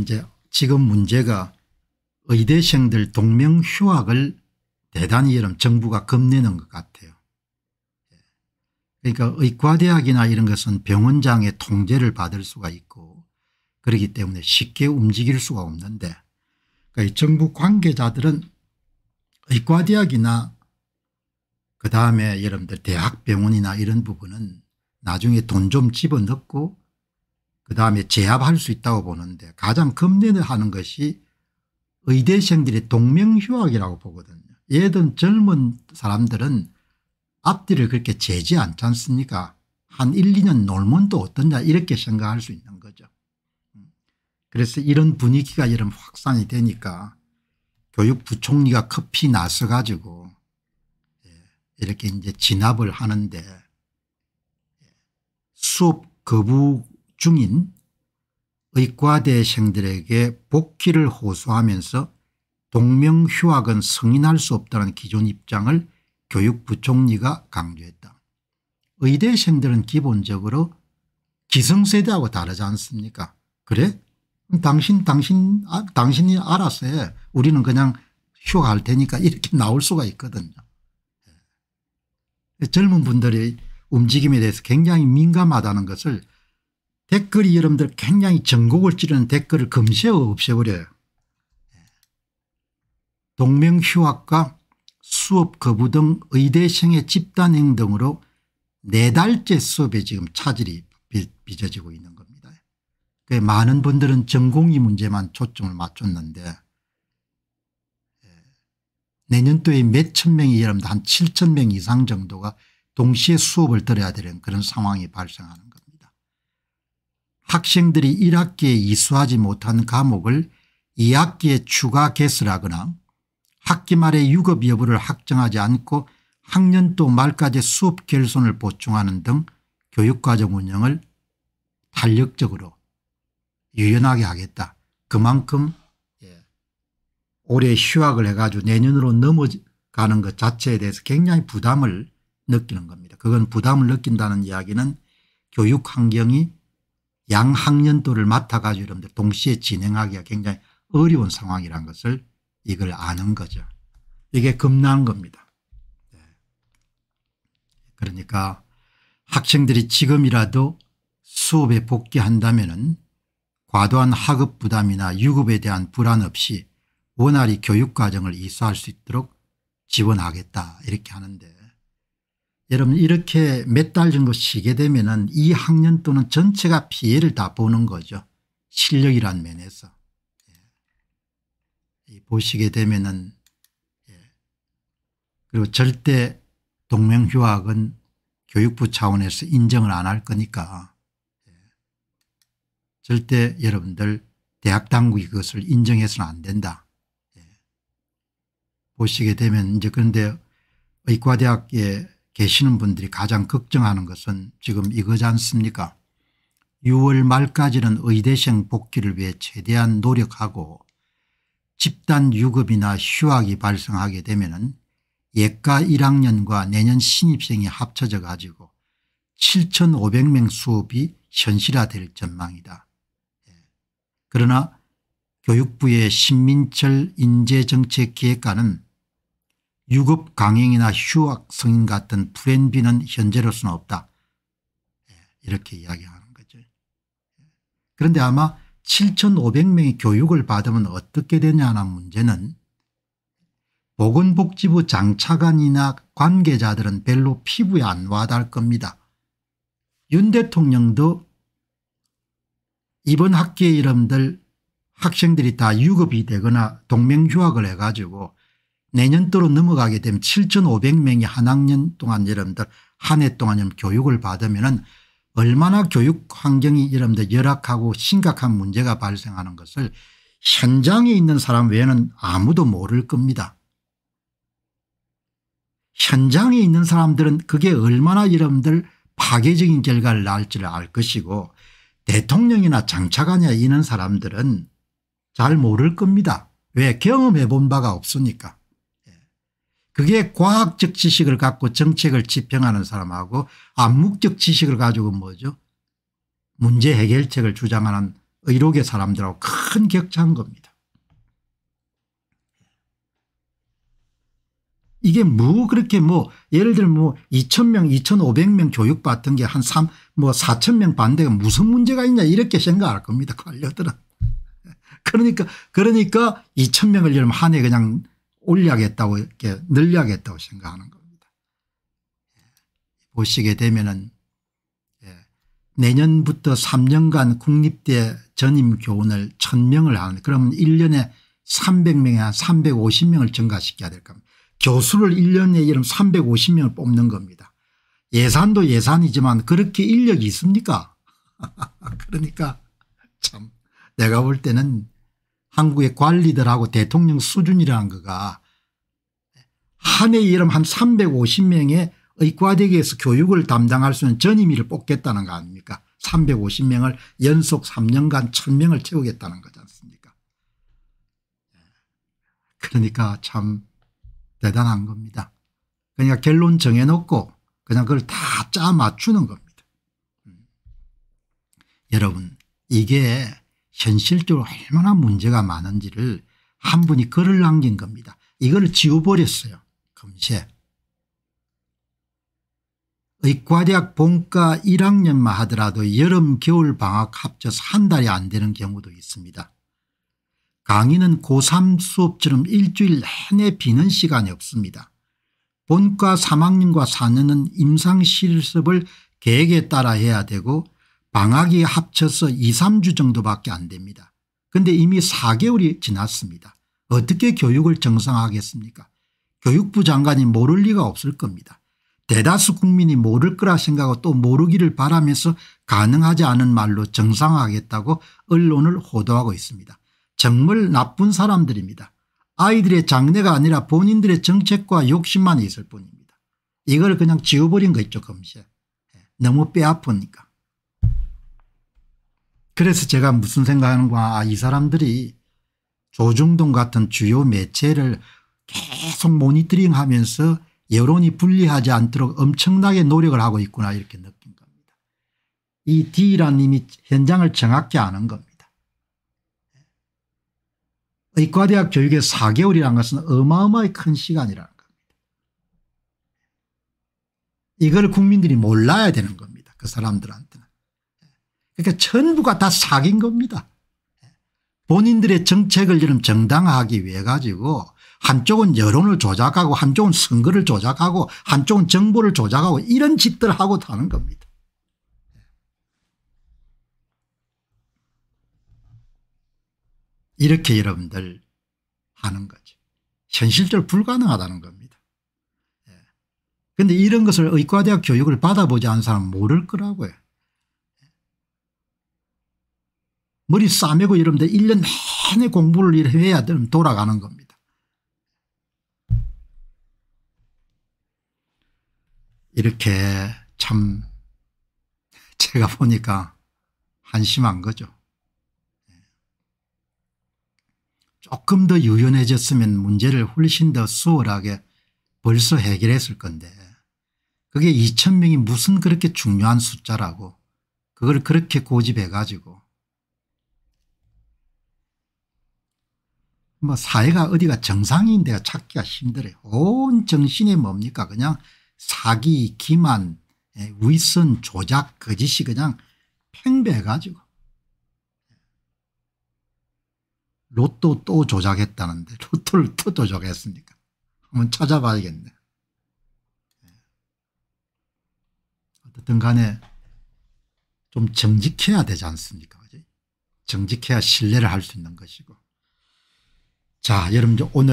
이제 지금 문제가 의대생들 동명 휴학을 대단히 여름 정부가 겁내는 것 같아요. 그러니까 의과대학이나 이런 것은 병원장의 통제를 받을 수가 있고 그렇기 때문에 쉽게 움직일 수가 없는데 그러니까 정부 관계자들은 의과대학이나 그다음에 여러분들 대학병원이나 이런 부분은 나중에 돈 좀 집어넣고 그다음에 제압할 수 있다고 보는데 가장 겁내하는 것이 의대생들의 동명휴학이라고 보거든요. 예든 젊은 사람들은 앞뒤를 그렇게 재지 않지 않습니까 한 1, 2년 놀면 또 어떠냐 이렇게 생각할 수 있는 거죠. 음. 그래서 이런 분위기가 이런 확산이 되니까 교육부총리가 급히 나서 가지고 예, 이렇게 이제 진압을 하는데 수업 거부 중인 의과대생들에게 복귀를 호소하면서 동명휴학은 승인할 수 없다는 기존 입장을 교육부총리가 강조했다. 의대생들은 기본적으로 기성세대하고 다르지 않습니까 그래? 당신 당신 아, 당신이 알아서 해. 우리는 그냥 휴학할 테니까 이렇게 나올 수가 있거든요. 예. 젊은 분들의 움직임에 대해서 굉장히 민감하다는 것을 댓글이 여러분들 굉장히 전곡을 찌르는 댓글을 금세 없애버려요. 동명휴학과 수업 거부 등 의대생의 집단행 동으로 네 달째 수업에 지금 차질이 빚어지고 있는 겁니다. 많은 분들은 전공이 문제만 초점을 맞췄는데 예, 내년도에 몇천 명이 여러분들 한 7천 명 이상 정도가 동시에 수업을 들어야 되는 그런 상황이 발생하는 학생들이 1학기에 이수하지 못한 과목을 2학기에 추가 개설하거나 학기 말에 유급 여부를 확정하지 않고 학년도 말까지 수업 결손을 보충하는 등 교육과정 운영을 탄력적으로 유연하게 하겠다. 그만큼 예, 올해 휴학을 해가지고 내년으로 넘어가는 것 자체에 대해서 굉장히 부담을 느끼는 겁니다. 그건 부담을 느낀다는 이야기는 교육 환경이 양학년도를 맡아가지고 여러분들 동시에 진행하기가 굉장히 어려운 상황이라는 것을 이걸 아는 거죠. 이게 겁난 겁니다. 네. 그러니까 학생들이 지금이라도 수업에 복귀한다면 과도한 학업 부담이나 유급에 대한 불안 없이 원활히 교육과정을 이수할 수 있도록 지원하겠다 이렇게 하는데 여러분 이렇게 몇 달 정도 쉬게 되면 은이 학년 또는 전체가 피해를 다 보는 거죠. 실력이란 면에서. 예. 보시게 되면 은 예. 그리고 절대 동맹휴학은 교육부 차원에서 인정을 안 할 거니까 예. 절대 여러분들 대학 당국이 그것을 인정해서는 안 된다. 예. 보시게 되면 이제 그런데 의과대학에 계시는 분들이 가장 걱정하는 것은 지금 이거지 않습니까 6월 말까지는 의대생 복귀를 위해 최대한 노력하고 집단 유급이나 휴학이 발생하게 되면 은 예가 1학년과 내년 신입생이 합쳐져 가지고 7,500명 수업이 현실화될 전망이다. 예. 그러나 교육부의 신민철 인재정책기획관은 유급 강행이나 휴학 승인 같은 프렌비는 현재로서는 없다. 예, 이렇게 이야기하는 거죠. 예. 그런데 아마 7,500명이 교육을 받으면 어떻게 되냐는 문제는 보건복지부 장차관이나 관계자들은 별로 피부에 안 와닿을 겁니다. 윤 대통령도 이번 학기의 이름들 학생들이 다 유급이 되거나 동맹휴학을 해가지고 내년도로 넘어가게 되면 7,500명이 한 학년 동안 여러분들 한 해 동안 교육을 받으면 얼마나 교육 환경이 여러분들 열악하고 심각한 문제가 발생하는 것을 현장에 있는 사람 외에는 아무도 모를 겁니다. 현장에 있는 사람들은 그게 얼마나 여러분들 파괴적인 결과를 낳을지를 알 것이고 대통령이나 장차관이나 이런 사람들은 잘 모를 겁니다. 왜 경험해 본 바가 없으니까. 그게 과학적 지식을 갖고 정책을 집행하는 사람하고 암묵적 지식을 가지고 뭐죠 문제 해결책을 주장하는 의료계 사람들하고 큰 격차인 겁니다. 이게 뭐 그렇게 뭐 예를 들면 뭐 2,000명 2,500명 교육받던 게한 3, 뭐 4,000명 반대가 무슨 문제가 있냐 이렇게 생각할 겁니다. 관료들은. 그러니까, 그러니까 2,000명을 예를 한해 그냥 올려야겠다고 이렇게 늘려야겠다고 생각하는 겁니다. 예. 보시게 되면은 예. 내년부터 3년간 국립대 전임 교원을 1000명을 하는 그러면 1년에 300명이 한 350명을 증가시켜야 될 겁니다. 교수를 1년에 이름 350명을 뽑는 겁니다. 예산도 예산이지만 그렇게 인력이 있습니까? 그러니까 참 내가 볼 때는 한국의 관리들하고 대통령 수준이라는 거가 한해 이름 한 350명의 의과대기에서 교육을 담당할 수 있는 전임위를 뽑겠다는 거 아닙니까 350명을 연속 3년간 1000명을 채우겠다는 거지 않습니까 예. 그러니까 참 대단한 겁니다. 그러니까 결론 정해놓고 그냥 그걸 다 짜 맞추는 겁니다. 음. 여러분 이게 현실적으로 얼마나 문제가 많은지를 한 분이 글을 남긴 겁니다. 이걸 지워버렸어요. 금세. 의과대학 본과 1학년만 하더라도 여름 겨울 방학 합쳐서 한 달이 안 되는 경우도 있습니다. 강의는 고3 수업처럼 일주일 내내 비는 시간이 없습니다. 본과 3학년과 4년은 임상실습을 계획에 따라 해야 되고 방학이 합쳐서 2, 3주 정도밖에 안 됩니다. 그런데 이미 4개월이 지났습니다. 어떻게 교육을 정상화하겠습니까? 교육부 장관이 모를 리가 없을 겁니다. 대다수 국민이 모를 거라 생각하고 또 모르기를 바라면서 가능하지 않은 말로 정상화하겠다고 언론을 호도하고 있습니다. 정말 나쁜 사람들입니다. 아이들의 장래가 아니라 본인들의 정책과 욕심만 있을 뿐입니다. 이걸 그냥 지워버린 거 있죠. 검시에. 예, 너무 뼈아프니까. 그래서 제가 무슨 생각하는가 아, 이 사람들이 조중동 같은 주요 매체를 계속 모니터링하면서 여론이 불리하지 않도록 엄청나게 노력을 하고 있구나 이렇게 느낀 겁니다. 이 D란 님이 현장을 정확히 아는 겁니다. 의과대학 교육의 4개월이라는 것은 어마어마히 큰 시간이라는 겁니다. 이걸 국민들이 몰라야 되는 겁니다. 그 사람들한테는. 그러니까 전부가 다 사기인 겁니다. 본인들의 정책을 이름 정당화하기 위해 가지고 한쪽은 여론을 조작하고 한쪽은 선거를 조작하고 한쪽은 정보를 조작하고 이런 짓들 하고 다는 겁니다. 이렇게 여러분들 하는 거죠. 현실적으로 불가능하다는 겁니다. 그런데 예. 이런 것을 의과대학 교육을 받아보지 않은 사람은 모를 거라고요. 머리 싸매고 이러분들 1년 내내 공부를 해야 되면 돌아가는 겁니다. 이렇게 참 제가 보니까 한심한 거죠. 조금 더 유연해졌으면 문제를 훨씬 더 수월하게 벌써 해결했을 건데 그게 2천명이 무슨 그렇게 중요한 숫자라고 그걸 그렇게 고집해 가지고 뭐 사회가 어디가 정상인 데가 찾기가 힘들어요. 온 정신이 뭡니까 그냥 사기 기만 예, 위선 조작 거짓이 그냥 팽배해가지고 로또 또 조작했다는데 로또를 또 조작했습니까 한번 찾아봐야겠네 예. 어쨌 간에 좀 정직해야 되지 않습니까 정직해야 신뢰를 할 수 있는 것이고 자, 여러분 오늘